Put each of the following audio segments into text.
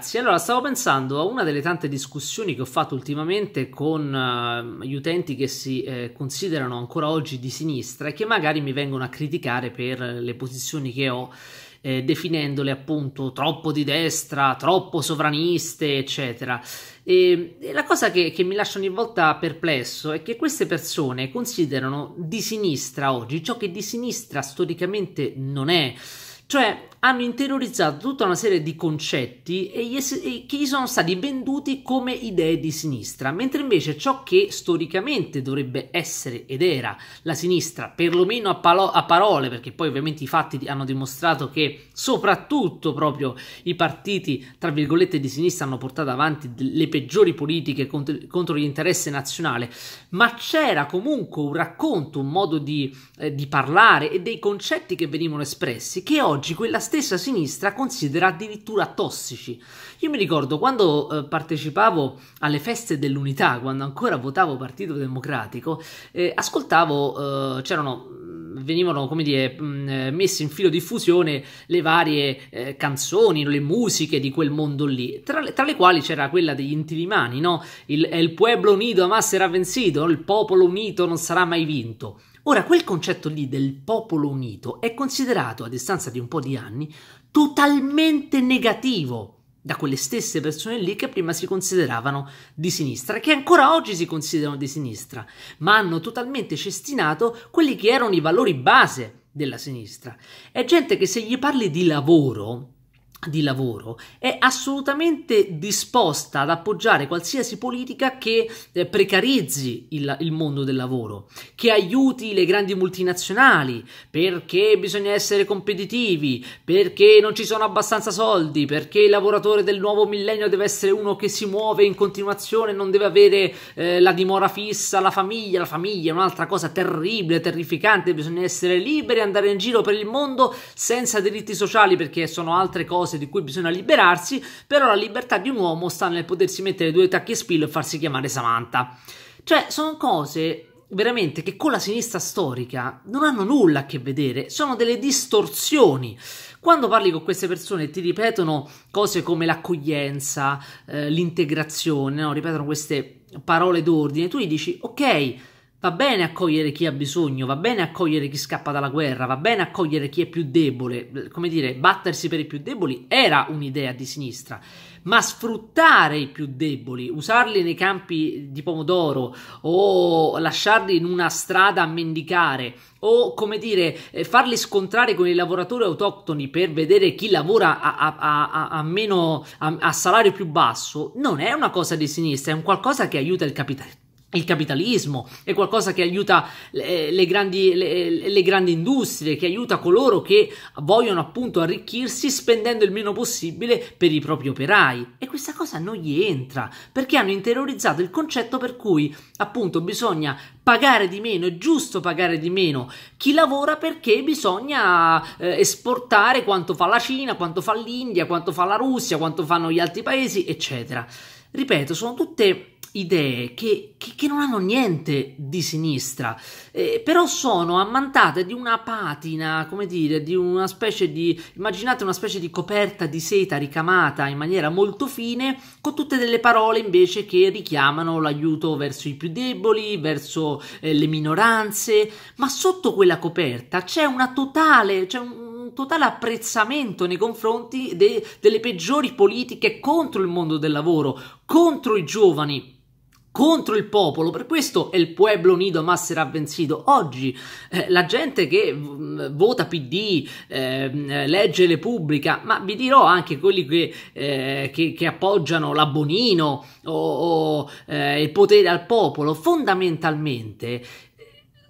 Sì, allora stavo pensando a una delle tante discussioni che ho fatto ultimamente con eh, gli utenti che si eh, considerano ancora oggi di sinistra e che magari mi vengono a criticare per le posizioni che ho, eh, definendole appunto troppo di destra, troppo sovraniste, eccetera. E, e la cosa che, che mi lascia ogni volta perplesso è che queste persone considerano di sinistra oggi ciò che di sinistra storicamente non è. Cioè, hanno interiorizzato tutta una serie di concetti e gli es- e che gli sono stati venduti come idee di sinistra, mentre invece ciò che storicamente dovrebbe essere ed era la sinistra, perlomeno a, palo- a parole, perché poi ovviamente i fatti hanno dimostrato che soprattutto proprio i partiti, tra virgolette, di sinistra hanno portato avanti le peggiori politiche contro, contro l'interesse nazionale, ma c'era comunque un racconto, un modo di, eh, di parlare e dei concetti che venivano espressi che oggi quella stessa stessa sinistra considera addirittura tossici. Io mi ricordo quando eh, partecipavo alle feste dell'unità, quando ancora votavo Partito Democratico, eh, ascoltavo, eh, c'erano mm, venivano come dire mm, eh, messe in filo di fusione le varie eh, canzoni, le musiche di quel mondo lì, tra le, tra le quali c'era quella degli intilimani, no? Il, el pueblo unido jamás será vencido, il popolo unito non sarà mai vinto. Ora, quel concetto lì del popolo unito è considerato a distanza di un po' di anni totalmente negativo da quelle stesse persone lì che prima si consideravano di sinistra, che ancora oggi si considerano di sinistra, ma hanno totalmente cestinato quelli che erano i valori base della sinistra. È gente che se gli parli di lavoro di lavoro è assolutamente disposta ad appoggiare qualsiasi politica che eh, precarizzi il, il, mondo del lavoro, che aiuti le grandi multinazionali perché bisogna essere competitivi, perché non ci sono abbastanza soldi, perché il lavoratore del nuovo millennio deve essere uno che si muove in continuazione, non deve avere eh, la dimora fissa, la famiglia, la famiglia è un'altra cosa terribile, terrificante, bisogna essere liberi, andare in giro per il mondo senza diritti sociali perché sono altre cose cose di cui bisogna liberarsi, però la libertà di un uomo sta nel potersi mettere due tacchi e spillo e farsi chiamare Samantha. Cioè, sono cose veramente che con la sinistra storica non hanno nulla a che vedere, sono delle distorsioni. Quando parli con queste persone ti ripetono cose come l'accoglienza, eh, l'integrazione, no? ripetono queste parole d'ordine, tu gli dici ok, Va bene accogliere chi ha bisogno, va bene accogliere chi scappa dalla guerra, va bene accogliere chi è più debole. Come dire, battersi per i più deboli era un'idea di sinistra, ma sfruttare i più deboli, usarli nei campi di pomodoro o lasciarli in una strada a mendicare o, come dire, eh, farli scontrare con i lavoratori autoctoni per vedere chi lavora a, a, a, a meno, a salario più basso, non è una cosa di sinistra, è un qualcosa che aiuta il capitale il capitalismo, è qualcosa che aiuta le, eh, le, grandi, le, le, grandi, industrie, che aiuta coloro che vogliono appunto arricchirsi spendendo il meno possibile per i propri operai. E questa cosa non gli entra, perché hanno interiorizzato il concetto per cui appunto bisogna pagare di meno, è giusto pagare di meno chi lavora perché bisogna eh, esportare quanto fa la Cina, quanto fa l'India, quanto fa la Russia, quanto fanno gli altri paesi, eccetera. Ripeto, sono tutte idee che, che, che, non hanno niente di sinistra, eh, però sono ammantate di una patina, come dire, di una specie di, immaginate una specie di coperta di seta ricamata in maniera molto fine, con tutte delle parole invece che richiamano l'aiuto verso i più deboli, verso eh, le minoranze, ma sotto quella coperta c'è una totale, c'è un, totale apprezzamento nei confronti de, delle peggiori politiche contro il mondo del lavoro, contro i giovani, contro il popolo, per questo è il pueblo unito ma sarà vencido. Oggi eh, la gente che mm, vota PD, eh, legge Repubblica, ma vi dirò anche quelli che, eh, che, che appoggiano l'abbonino o, o eh, il potere al popolo, fondamentalmente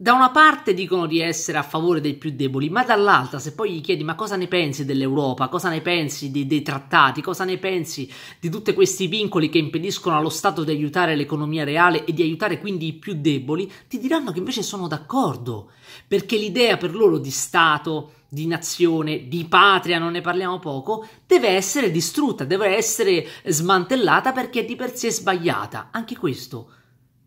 da una parte dicono di essere a favore dei più deboli, ma dall'altra, se poi gli chiedi ma cosa ne pensi dell'Europa, cosa ne pensi di, dei trattati, cosa ne pensi di tutti questi vincoli che impediscono allo Stato di aiutare l'economia reale e di aiutare quindi i più deboli, ti diranno che invece sono d'accordo, perché l'idea per loro di Stato, di nazione, di patria, non ne parliamo poco, deve essere distrutta, deve essere smantellata perché di per sé è sbagliata. Anche questo,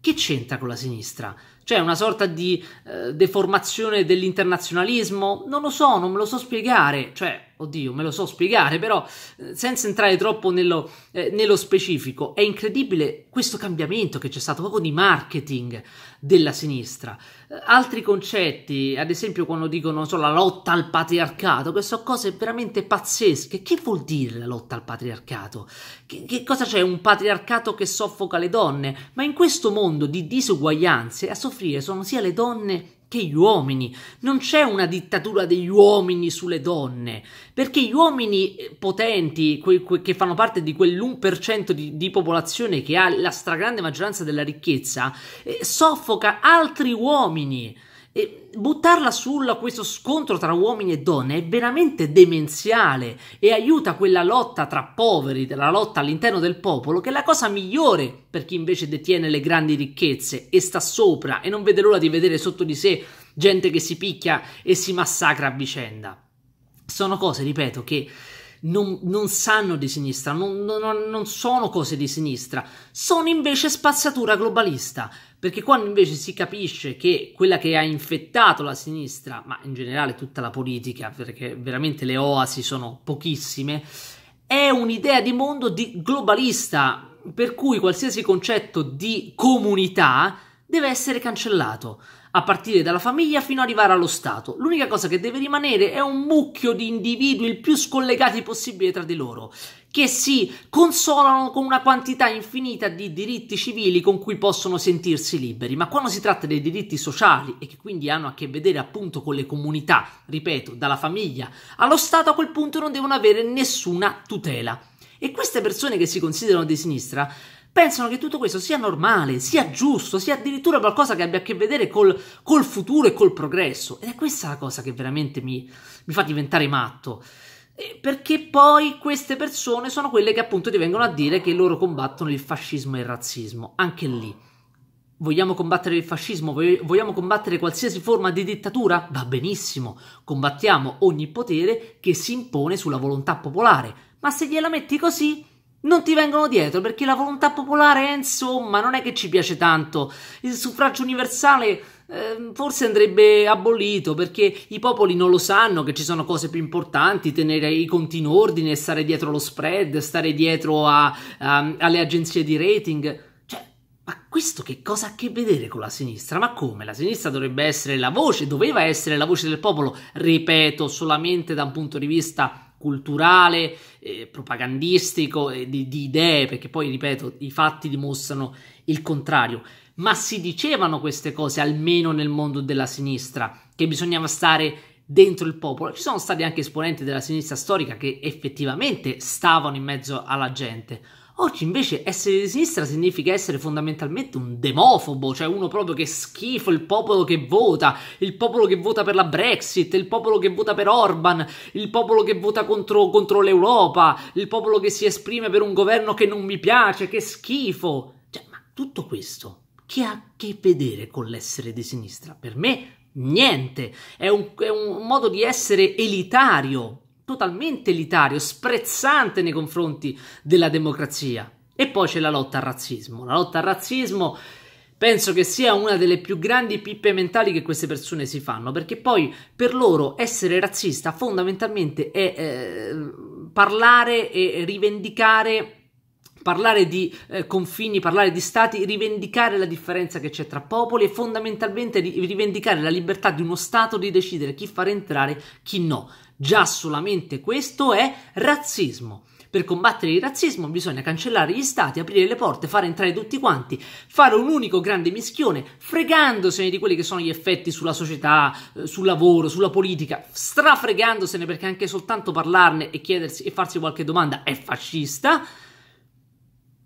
che c'entra con la sinistra? C'è cioè, una sorta di eh, deformazione dell'internazionalismo? Non lo so, non me lo so spiegare. Cioè, oddio, me lo so spiegare, però eh, senza entrare troppo nello, eh, nello, specifico, è incredibile questo cambiamento che c'è stato proprio di marketing della sinistra. Eh, altri concetti, ad esempio quando dicono so, la lotta al patriarcato, che sono cose veramente pazzesche. Che vuol dire la lotta al patriarcato? Che, che cosa c'è? Un patriarcato che soffoca le donne? Ma in questo mondo di disuguaglianze a soffrire sono sia le donne che gli uomini. Non c'è una dittatura degli uomini sulle donne, perché gli uomini eh, potenti, que, que, che fanno parte di quell'1% di, di, popolazione che ha la stragrande maggioranza della ricchezza, eh, soffoca altri uomini. E buttarla su questo scontro tra uomini e donne è veramente demenziale e aiuta quella lotta tra poveri, la lotta all'interno del popolo, che è la cosa migliore per chi invece detiene le grandi ricchezze e sta sopra e non vede l'ora di vedere sotto di sé gente che si picchia e si massacra a vicenda. Sono cose, ripeto, che non, non, sanno di sinistra, non, non, non sono cose di sinistra, sono invece spazzatura globalista. Perché quando invece si capisce che quella che ha infettato la sinistra, ma in generale tutta la politica, perché veramente le oasi sono pochissime, è un'idea di mondo di globalista, per cui qualsiasi concetto di comunità deve essere cancellato, a partire dalla famiglia fino ad arrivare allo Stato. L'unica cosa che deve rimanere è un mucchio di individui il più scollegati possibile tra di loro, che si consolano con una quantità infinita di diritti civili con cui possono sentirsi liberi, ma quando si tratta dei diritti sociali e che quindi hanno a che vedere appunto con le comunità, ripeto, dalla famiglia allo Stato, a quel punto non devono avere nessuna tutela. E queste persone che si considerano di sinistra pensano che tutto questo sia normale, sia giusto, sia addirittura qualcosa che abbia a che vedere col, col futuro e col progresso. Ed è questa la cosa che veramente mi, mi fa diventare matto perché poi queste persone sono quelle che appunto ti vengono a dire che loro combattono il fascismo e il razzismo. Anche lì. Vogliamo combattere il fascismo? Vogliamo combattere qualsiasi forma di dittatura? Va benissimo. Combattiamo ogni potere che si impone sulla volontà popolare. Ma se gliela metti così, non ti vengono dietro perché la volontà popolare, eh, insomma, non è che ci piace tanto. Il suffragio universale eh, forse andrebbe abolito perché i popoli non lo sanno che ci sono cose più importanti, tenere i conti in ordine, stare dietro lo spread, stare dietro a, a, alle agenzie di rating. Cioè, ma questo che cosa ha a che vedere con la sinistra? Ma come? La sinistra dovrebbe essere la voce, doveva essere la voce del popolo, ripeto, solamente da un punto di vista culturale, eh, propagandistico, eh, di, di idee, perché poi, ripeto, i fatti dimostrano il contrario. Ma si dicevano queste cose, almeno nel mondo della sinistra, che bisognava stare dentro il popolo. Ci sono stati anche esponenti della sinistra storica che effettivamente stavano in mezzo alla gente Oggi invece essere di sinistra significa essere fondamentalmente un demofobo, cioè uno proprio che schifo il popolo che vota, il popolo che vota per la Brexit, il popolo che vota per Orban, il popolo che vota contro, contro l'Europa, il popolo che si esprime per un governo che non mi piace, che schifo. Cioè, ma tutto questo che ha a che vedere con l'essere di sinistra? Per me niente, è un, è un modo di essere elitario totalmente elitario, sprezzante nei confronti della democrazia. E poi c'è la lotta al razzismo. La lotta al razzismo penso che sia una delle più grandi pippe mentali che queste persone si fanno, perché poi per loro essere razzista fondamentalmente è eh, parlare e rivendicare parlare di eh, confini, parlare di stati, rivendicare la differenza che c'è tra popoli e fondamentalmente rivendicare la libertà di uno Stato di decidere chi far entrare, chi no. Già solamente questo è razzismo. Per combattere il razzismo bisogna cancellare gli stati, aprire le porte, fare entrare tutti quanti, fare un unico grande mischione, fregandosene di quelli che sono gli effetti sulla società, eh, sul lavoro, sulla politica, strafregandosene perché anche soltanto parlarne e chiedersi e farsi qualche domanda è fascista.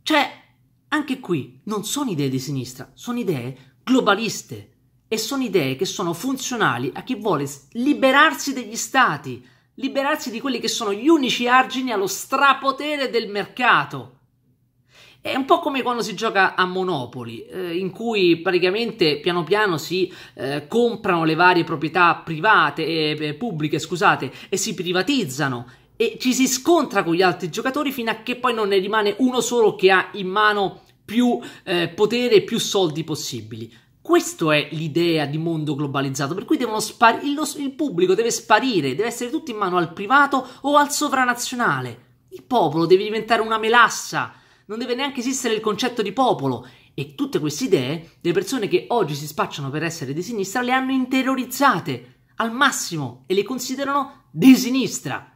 Cioè, anche qui non sono idee di sinistra, sono idee globaliste e sono idee che sono funzionali a chi vuole liberarsi degli stati, liberarsi di quelli che sono gli unici argini allo strapotere del mercato. È un po' come quando si gioca a Monopoli, eh, in cui praticamente piano piano si eh, comprano le varie proprietà private, eh, pubbliche, scusate, e si privatizzano e ci si scontra con gli altri giocatori fino a che poi non ne rimane uno solo che ha in mano più eh, potere e più soldi possibili. Questo è l'idea di mondo globalizzato, per cui spar- il, lo- il pubblico deve sparire, deve essere tutto in mano al privato o al sovranazionale. Il popolo deve diventare una melassa, non deve neanche esistere il concetto di popolo. E tutte queste idee, le persone che oggi si spacciano per essere di sinistra, le hanno interiorizzate al massimo e le considerano di sinistra.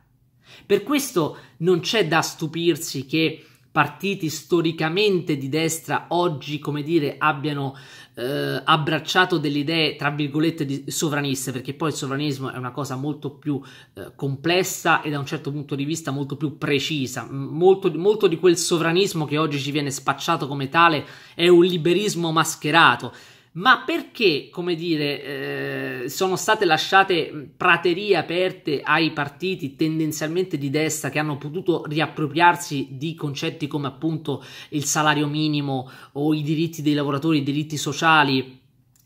Per questo non c'è da stupirsi che partiti storicamente di destra oggi, come dire, abbiano eh, abbracciato delle idee, tra virgolette, di, sovraniste, perché poi il sovranismo è una cosa molto più eh, complessa e da un certo punto di vista molto più precisa. Molto, molto di quel sovranismo che oggi ci viene spacciato come tale è un liberismo mascherato ma perché, come dire, eh, sono state lasciate praterie aperte ai partiti tendenzialmente di destra che hanno potuto riappropriarsi di concetti come appunto il salario minimo o i diritti dei lavoratori, i diritti sociali?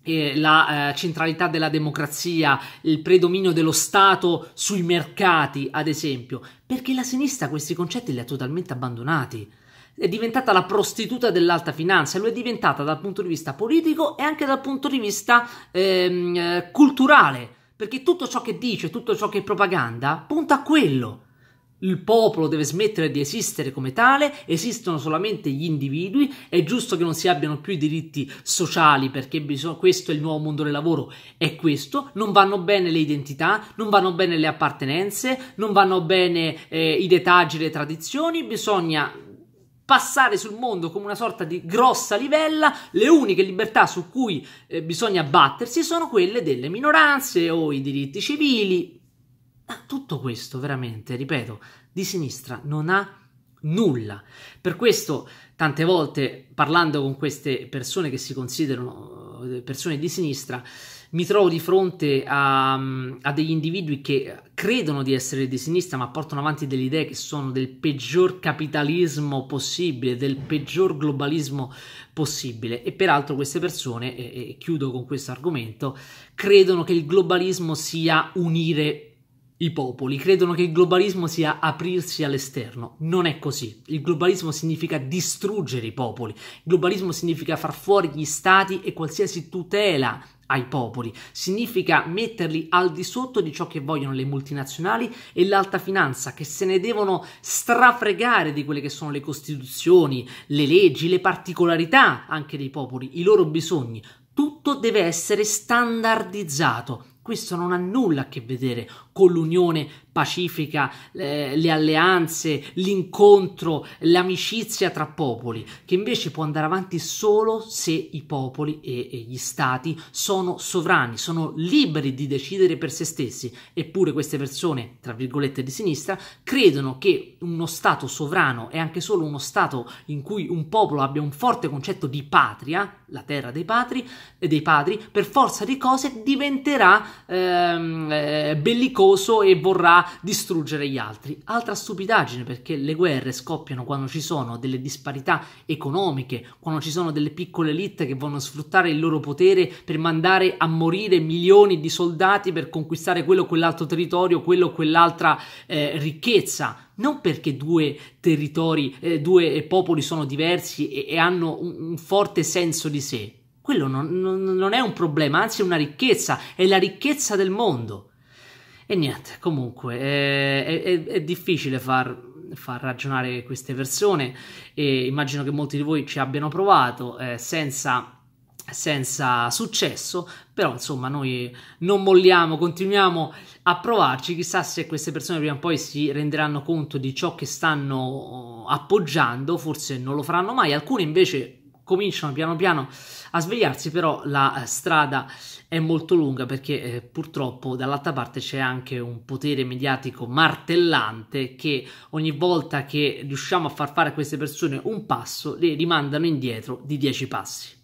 la eh, centralità della democrazia, il predominio dello Stato sui mercati, ad esempio, perché la sinistra questi concetti li ha totalmente abbandonati è diventata la prostituta dell'alta finanza, lo è diventata dal punto di vista politico e anche dal punto di vista ehm, culturale, perché tutto ciò che dice, tutto ciò che propaganda punta a quello. Il popolo deve smettere di esistere come tale, esistono solamente gli individui, è giusto che non si abbiano più i diritti sociali perché bisogna, questo è il nuovo mondo del lavoro, è questo, non vanno bene le identità, non vanno bene le appartenenze, non vanno bene eh, i detaggi, le tradizioni, bisogna passare sul mondo come una sorta di grossa livella, le uniche libertà su cui eh, bisogna battersi sono quelle delle minoranze o i diritti civili. Ma tutto questo veramente, ripeto, di sinistra non ha nulla. Per questo tante volte parlando con queste persone che si considerano eh, persone di sinistra, mi trovo di fronte a, mm, a, degli individui che credono di essere di sinistra ma portano avanti delle idee che sono del peggior capitalismo possibile, del peggior globalismo possibile e peraltro queste persone, e, e chiudo con questo argomento, credono che il globalismo sia unire i popoli credono che il globalismo sia aprirsi all'esterno. Non è così. Il globalismo significa distruggere i popoli. Il globalismo significa far fuori gli stati e qualsiasi tutela ai popoli, significa metterli al di sotto di ciò che vogliono le multinazionali e l'alta finanza, che se ne devono strafregare di quelle che sono le costituzioni, le leggi, le particolarità anche dei popoli, i loro bisogni. Tutto deve essere standardizzato. Questo non ha nulla a che vedere con l'unione pacifica, eh, le alleanze, l'incontro, l'amicizia tra popoli, che invece può andare avanti solo se i popoli e, e gli stati sono sovrani, sono liberi di decidere per se stessi. Eppure queste persone, tra virgolette di sinistra, credono che uno stato sovrano è anche solo uno stato in cui un popolo abbia un forte concetto di patria, la terra dei patri, eh, dei padri, per forza di cose diventerà ehm, eh, bellicoso e vorrà distruggere gli altri. Altra stupidaggine perché le guerre scoppiano quando ci sono delle disparità economiche, quando ci sono delle piccole elite che vogliono sfruttare il loro potere per mandare a morire milioni di soldati per conquistare quello o quell'altro territorio, quello o quell'altra eh, ricchezza non perché due territori, eh, due eh, popoli sono diversi e, e hanno un, un, forte senso di sé. Quello non, non è un problema, anzi è una ricchezza, è la ricchezza del mondo. E niente, comunque è, è, è difficile far, far, ragionare queste persone e immagino che molti di voi ci abbiano provato eh, senza senza successo, però insomma noi non molliamo, continuiamo a provarci, chissà se queste persone prima o poi si renderanno conto di ciò che stanno appoggiando, forse non lo faranno mai, alcune invece cominciano piano piano a svegliarsi, però la eh, strada è molto lunga perché eh, purtroppo dall'altra parte c'è anche un potere mediatico martellante che ogni volta che riusciamo a far fare a queste persone un passo le rimandano indietro di 10 passi.